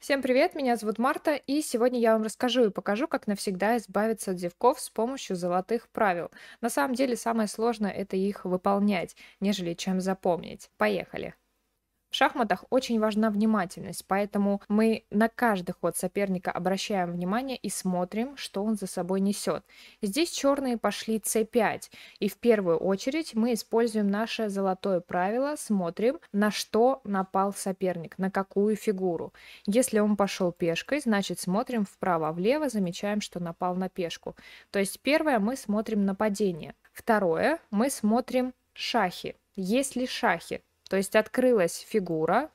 Всем привет, меня зовут Марта, и сегодня я вам расскажу и покажу, как навсегда избавиться от зевков с помощью золотых правил. На самом деле самое сложное это их выполнять, нежели чем запомнить. Поехали! В шахматах очень важна внимательность, поэтому мы на каждый ход соперника обращаем внимание и смотрим, что он за собой несет. Здесь черные пошли c5, и в первую очередь мы используем наше золотое правило, смотрим, на что напал соперник, на какую фигуру. Если он пошел пешкой, значит смотрим вправо-влево, замечаем, что напал на пешку. То есть первое мы смотрим нападение. Второе, мы смотрим шахи. Есть ли шахи? То есть открылась фигура,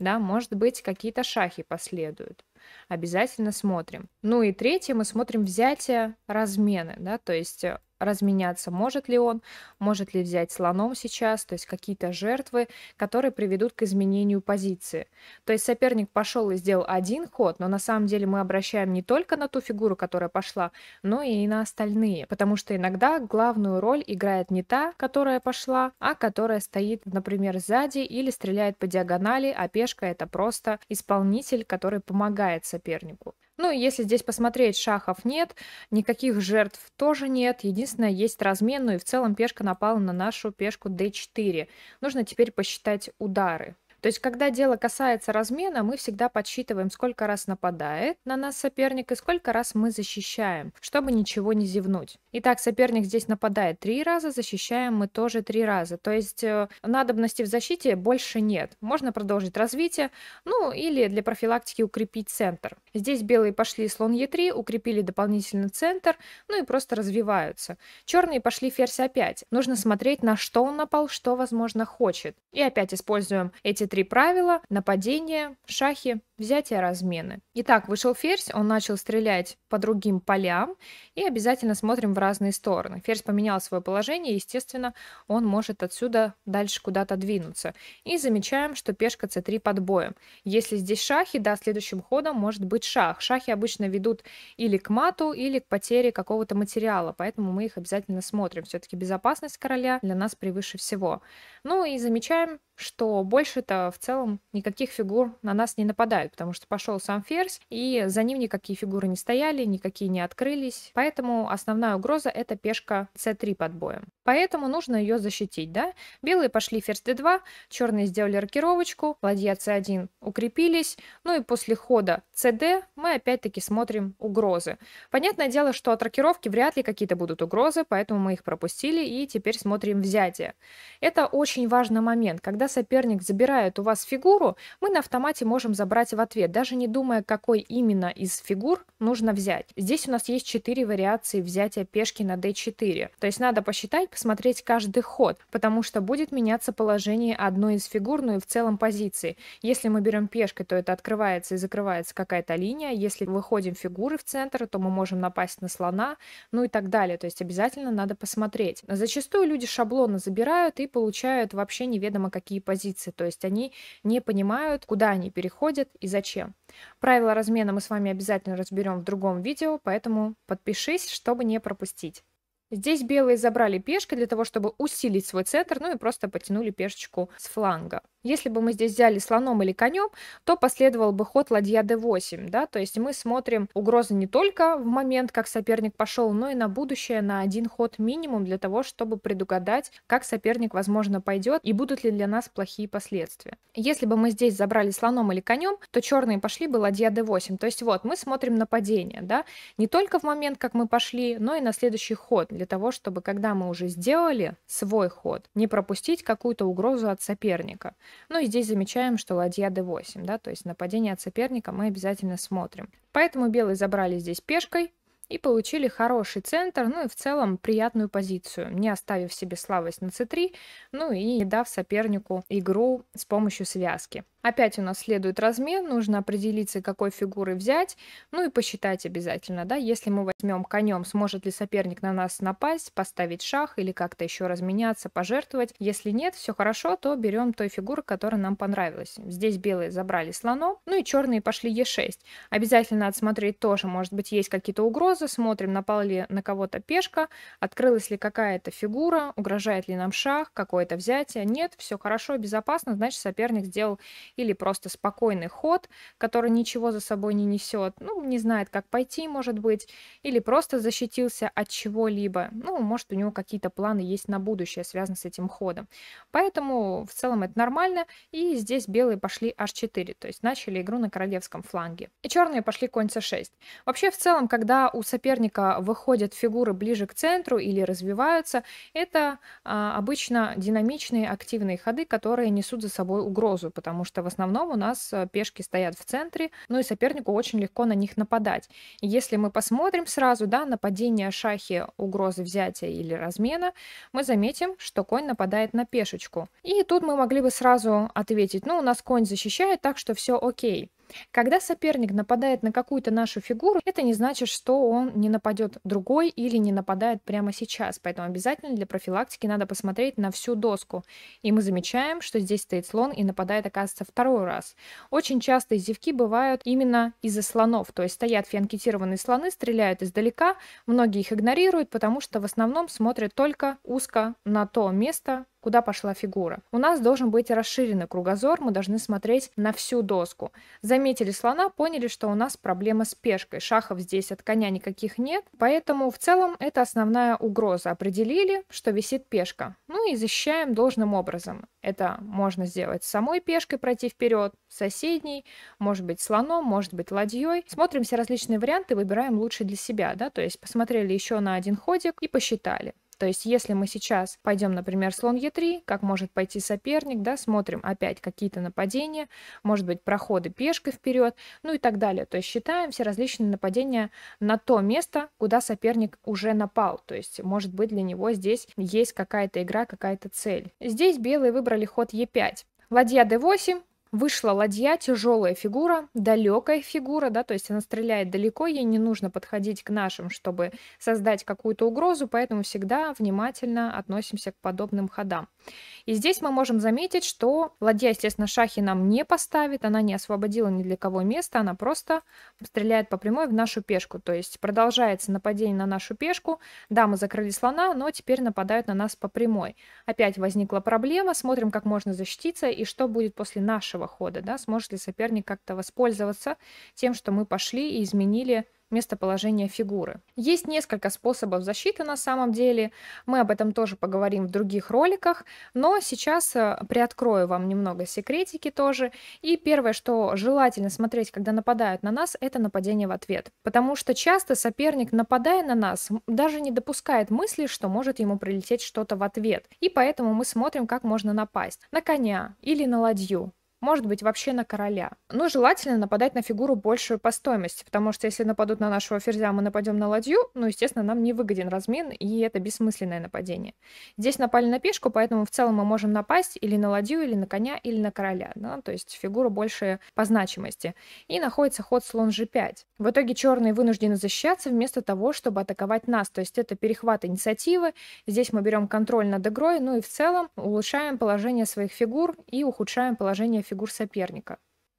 да, может быть, какие-то шахи последуют. Обязательно смотрим. Ну и третье, мы смотрим взятие размены, да, то есть э, разменяться, может ли он, может ли взять слоном сейчас, то есть какие-то жертвы, которые приведут к изменению позиции. То есть соперник пошел и сделал один ход, но на самом деле мы обращаем не только на ту фигуру, которая пошла, но и на остальные, потому что иногда главную роль играет не та, которая пошла, а которая стоит, например, сзади или стреляет по диагонали, а пешка это просто исполнитель, который помогает сопернику. Ну, если здесь посмотреть, шахов нет, никаких жертв тоже нет. Единственное, есть размен, ну и в целом пешка напала на нашу пешку d4. Нужно теперь посчитать удары. То есть, когда дело касается размена, мы всегда подсчитываем, сколько раз нападает на нас соперник и сколько раз мы защищаем, чтобы ничего не зевнуть. Итак, соперник здесь нападает три раза, защищаем мы тоже три раза. То есть, э, надобности в защите больше нет. Можно продолжить развитие, ну или для профилактики укрепить центр. Здесь белые пошли слон Е3, укрепили дополнительный центр, ну и просто развиваются. Черные пошли ферзь А5. Нужно смотреть, на что он напал, что, возможно, хочет. И опять используем эти три Три правила, нападение, шахи, Взятие размены. Итак, вышел ферзь, он начал стрелять по другим полям, и обязательно смотрим в разные стороны. Ферзь поменял свое положение, естественно, он может отсюда дальше куда-то двинуться. И замечаем, что пешка c3 под боем. Если здесь шахи, да, следующим ходом может быть шах. Шахи обычно ведут или к мату, или к потере какого-то материала, поэтому мы их обязательно смотрим. Все-таки безопасность короля для нас превыше всего. Ну и замечаем, что больше-то в целом никаких фигур на нас не нападают помогает, потому что пошел сам ферзь, и за ним никакие фигуры не стояли, никакие не открылись. Поэтому основная угроза это пешка c3 под боем. Поэтому нужно ее защитить, да? Белые пошли ферзь d2, черные сделали рокировочку, ладья c1 укрепились, ну и после хода cd мы опять-таки смотрим угрозы. Понятное дело, что от рокировки вряд ли какие-то будут угрозы, поэтому мы их пропустили и теперь смотрим взятие. Это очень важный момент. Когда соперник забирает у вас фигуру, мы на автомате можем забрать в ответ, даже не думая, какой именно из фигур нужно взять. Здесь у нас есть 4 вариации взятия пешки на d4. То есть надо посчитать, посмотреть каждый ход, потому что будет меняться положение одной из фигур, ну и в целом позиции. Если мы берем пешкой, то это открывается и закрывается какая-то линия. Если выходим фигуры в центр, то мы можем напасть на слона, ну и так далее. То есть обязательно надо посмотреть. Зачастую люди шаблоны забирают и получают вообще неведомо какие позиции. То есть они не понимают, куда они переходят и зачем. Правила размена мы с вами обязательно разберем в другом видео, поэтому подпишись, чтобы не пропустить. Здесь белые забрали пешки для того, чтобы усилить свой центр, ну и просто потянули пешечку с фланга. Если бы мы здесь взяли слоном или конем, то последовал бы ход ладья d8, да, то есть мы смотрим угрозы не только в момент, как соперник пошел, но и на будущее, на один ход минимум для того, чтобы предугадать, как соперник, возможно, пойдет и будут ли для нас плохие последствия. Если бы мы здесь забрали слоном или конем, то черные пошли бы ладья d8, то есть вот мы смотрим нападение, да, не только в момент, как мы пошли, но и на следующий ход, для того, чтобы когда мы уже сделали свой ход, не пропустить какую-то угрозу от соперника. Ну и здесь замечаем, что ладья d8, да, то есть нападение от соперника мы обязательно смотрим. Поэтому белые забрали здесь пешкой, и получили хороший центр, ну и в целом приятную позицию, не оставив себе слабость на c3, ну и не дав сопернику игру с помощью связки. Опять у нас следует размер, нужно определиться, какой фигуры взять, ну и посчитать обязательно, да, если мы возьмем конем, сможет ли соперник на нас напасть, поставить шах или как-то еще разменяться, пожертвовать. Если нет, все хорошо, то берем той фигуры, которая нам понравилась. Здесь белые забрали слоном, ну и черные пошли е 6 Обязательно отсмотреть тоже, может быть, есть какие-то угрозы, паузы, смотрим, напала ли на кого-то пешка, открылась ли какая-то фигура, угрожает ли нам шах, какое-то взятие. Нет, все хорошо, безопасно, значит соперник сделал или просто спокойный ход, который ничего за собой не несет, ну, не знает, как пойти, может быть, или просто защитился от чего-либо. Ну, может, у него какие-то планы есть на будущее, связанные с этим ходом. Поэтому в целом это нормально, и здесь белые пошли h4, то есть начали игру на королевском фланге. И черные пошли конь c6. Вообще, в целом, когда у соперника выходят фигуры ближе к центру или развиваются, это а, обычно динамичные активные ходы, которые несут за собой угрозу, потому что в основном у нас э, пешки стоят в центре, ну и сопернику очень легко на них нападать. Если мы посмотрим сразу, да, нападение шахи, угрозы взятия или размена, мы заметим, что конь нападает на пешечку. И тут мы могли бы сразу ответить, ну у нас конь защищает, так что все окей. Когда соперник нападает на какую-то нашу фигуру, это не значит, что он не нападет другой или не нападает прямо сейчас. Поэтому обязательно для профилактики надо посмотреть на всю доску. И мы замечаем, что здесь стоит слон и нападает, оказывается, второй раз. Очень часто зевки бывают именно из-за слонов. То есть стоят фианкетированные слоны, стреляют издалека, многие их игнорируют, потому что в основном смотрят только узко на то место, куда пошла фигура. У нас должен быть расширенный кругозор, мы должны смотреть на всю доску. Заметили слона, поняли, что у нас проблема с пешкой. Шахов здесь от коня никаких нет, поэтому в целом это основная угроза. Определили, что висит пешка. Ну и защищаем должным образом. Это можно сделать самой пешкой, пройти вперед, соседней, может быть слоном, может быть ладьей. Смотрим все различные варианты, выбираем лучший для себя, да, то есть посмотрели еще на один ходик и посчитали. То есть, если мы сейчас пойдем, например, слон Е3, как может пойти соперник, да, смотрим опять какие-то нападения, может быть, проходы пешкой вперед, ну и так далее. То есть, считаем все различные нападения на то место, куда соперник уже напал. То есть, может быть, для него здесь есть какая-то игра, какая-то цель. Здесь белые выбрали ход Е5. Ладья d8, Вышла ладья, тяжелая фигура, далекая фигура, да, то есть она стреляет далеко, ей не нужно подходить к нашим, чтобы создать какую-то угрозу, поэтому всегда внимательно относимся к подобным ходам. И здесь мы можем заметить, что ладья, естественно, шахи нам не поставит, она не освободила ни для кого места, она просто стреляет по прямой в нашу пешку. То есть продолжается нападение на нашу пешку. Да, мы закрыли слона, но теперь нападают на нас по прямой. Опять возникла проблема, смотрим, как можно защититься и что будет после нашего хода. Да? Сможет ли соперник как-то воспользоваться тем, что мы пошли и изменили местоположения фигуры. Есть несколько способов защиты на самом деле, мы об этом тоже поговорим в других роликах, но сейчас э, приоткрою вам немного секретики тоже. И первое, что желательно смотреть, когда нападают на нас, это нападение в ответ. Потому что часто соперник, нападая на нас, даже не допускает мысли, что может ему прилететь что-то в ответ. И поэтому мы смотрим, как можно напасть. На коня или на ладью, может быть, вообще на короля. Но желательно нападать на фигуру большую по стоимости, потому что если нападут на нашего ферзя, мы нападем на ладью, ну, естественно, нам не выгоден размен, и это бессмысленное нападение. Здесь напали на пешку, поэтому в целом мы можем напасть или на ладью, или на коня, или на короля, да, то есть фигура больше по значимости. И находится ход слон g5. В итоге черные вынуждены защищаться вместо того, чтобы атаковать нас, то есть это перехват инициативы, здесь мы берем контроль над игрой, ну и в целом улучшаем положение своих фигур и ухудшаем положение фигур фигур соперника.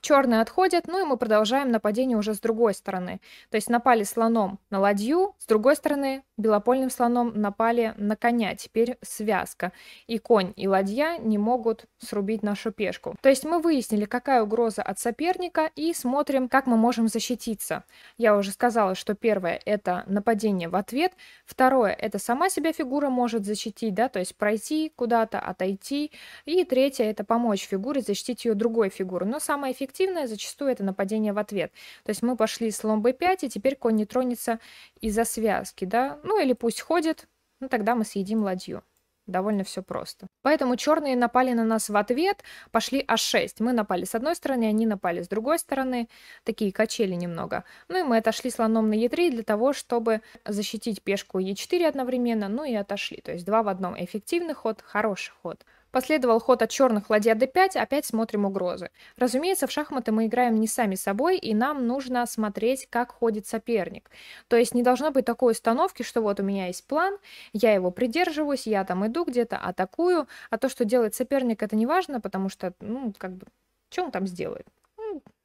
Черные отходят, ну и мы продолжаем нападение уже с другой стороны. То есть напали слоном на ладью, с другой стороны белопольным слоном напали на коня. Теперь связка. И конь, и ладья не могут срубить нашу пешку. То есть мы выяснили, какая угроза от соперника и смотрим, как мы можем защититься. Я уже сказала, что первое это нападение в ответ, второе это сама себя фигура может защитить, да, то есть пройти куда-то, отойти, и третье это помочь фигуре защитить ее другой фигурой. Но самое эффективное эффективное, зачастую это нападение в ответ. То есть мы пошли слон b5, и теперь конь не тронется из-за связки, да, ну или пусть ходит, ну тогда мы съедим ладью. Довольно все просто. Поэтому черные напали на нас в ответ, пошли А6. Мы напали с одной стороны, они напали с другой стороны. Такие качели немного. Ну и мы отошли слоном на Е3 для того, чтобы защитить пешку Е4 одновременно, ну и отошли. То есть два в одном. Эффективный ход, хороший ход. Последовал ход от черных ладья d5, опять смотрим угрозы. Разумеется, в шахматы мы играем не сами собой, и нам нужно смотреть, как ходит соперник. То есть не должно быть такой установки, что вот у меня есть план, я его придерживаюсь, я там иду где-то, атакую, а то, что делает соперник, это не важно, потому что, ну, как бы, что он там сделает?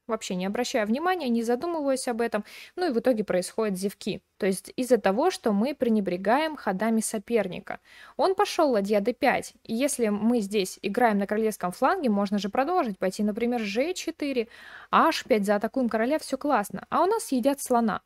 вообще не обращая внимания, не задумываясь об этом. Ну и в итоге происходят зевки. То есть из-за того, что мы пренебрегаем ходами соперника. Он пошел ладья d5. И если мы здесь играем на королевском фланге, можно же продолжить. Пойти, например, g4, h5, за атакуем короля, все классно. А у нас едят слона.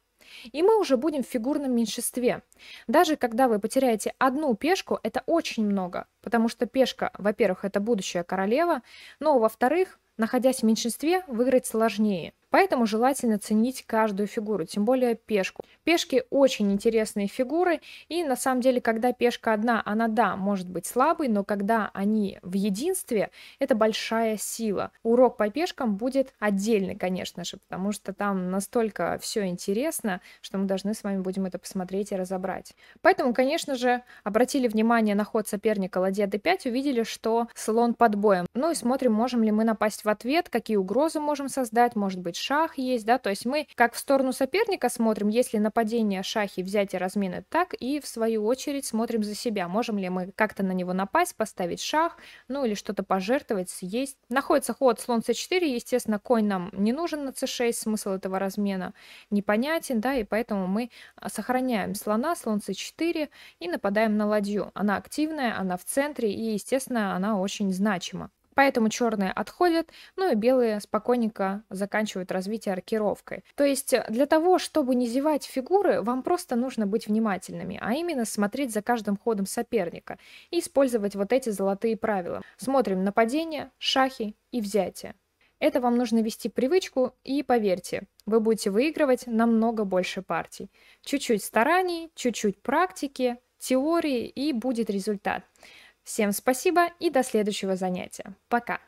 И мы уже будем в фигурном меньшинстве. Даже когда вы потеряете одну пешку, это очень много, потому что пешка, во-первых, это будущая королева, но, во-вторых, находясь в меньшинстве, выиграть сложнее. Поэтому желательно ценить каждую фигуру, тем более пешку. Пешки очень интересные фигуры, и на самом деле, когда пешка одна, она, да, может быть слабой, но когда они в единстве, это большая сила. Урок по пешкам будет отдельный, конечно же, потому что там настолько все интересно, что мы должны с вами будем это посмотреть и разобрать. Поэтому, конечно же, обратили внимание на ход соперника ладья d5, увидели, что слон под боем. Ну и смотрим, можем ли мы напасть в ответ, какие угрозы можем создать, может быть, шах есть, да, то есть мы как в сторону соперника смотрим, если нападение, шахи, взятие, размены, так и в свою очередь смотрим за себя, можем ли мы как-то на него напасть, поставить шах, ну или что-то пожертвовать, съесть. Находится ход слон c4, естественно, конь нам не нужен на c6, смысл этого размена непонятен, да, и поэтому мы а, сохраняем слона, слон c4 и нападаем на ладью. Она активная, она в центре и, естественно, она очень значима. Поэтому черные отходят, ну и белые спокойненько заканчивают развитие аркировкой. То есть э, для того, чтобы не зевать фигуры, вам просто нужно быть внимательными, а именно смотреть за каждым ходом соперника и использовать вот эти золотые правила. Смотрим нападение, шахи и взятие. Это вам нужно вести привычку, и поверьте, вы будете выигрывать намного больше партий. Чуть-чуть стараний, чуть-чуть практики, теории, и будет результат. Всем спасибо и до следующего занятия. Пока!